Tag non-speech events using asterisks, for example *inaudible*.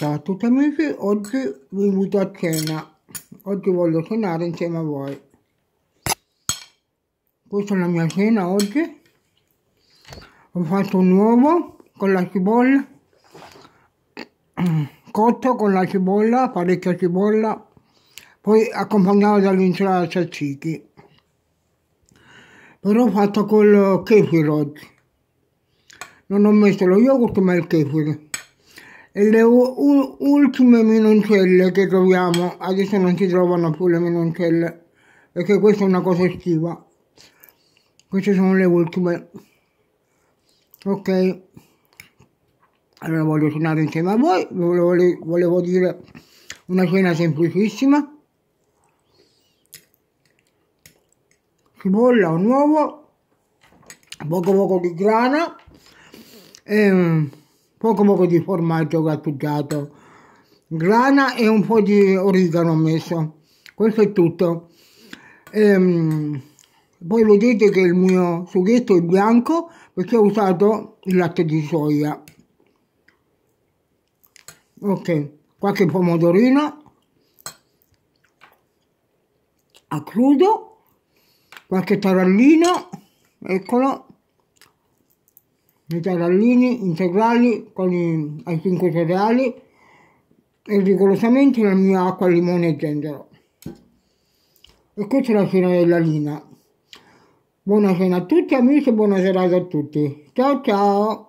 Ciao a tutti amici, oggi vi invito a cena. Oggi voglio cenare insieme a voi. Questa è la mia cena oggi. Ho fatto un uovo con la cipolla, *clears throat* cotto con la cipolla, parecchia cipolla, poi accompagnato dall'insalata salsicchi. Però ho fatto col kefir oggi. Non ho messo lo yogurt ma il kefir le u- ultime minoncelle che troviamo, adesso non si trovano più le minoncelle, perché questa è una cosa estiva. Queste sono le ultime. Ok, allora voglio suonare insieme a voi, volevo, volevo dire una cena semplicissima. Cipolla, un uovo, poco poco di grana. E, ehm, poco poco di formaggio grattugiato, grana e un po' di origano messo. Questo è tutto. Ehm, poi vedete che il mio sughetto è bianco perché ho usato il latte di soia. Ok, qualche pomodorino a crudo, qualche tarallino, eccolo, i tarallini integrali con i, ai 5 cereali e rigorosamente la mia acqua al limone e zenzero. E questa è la cena della Lina. Buona cena a tutti amici e buona serata a tutti. Ciao ciao!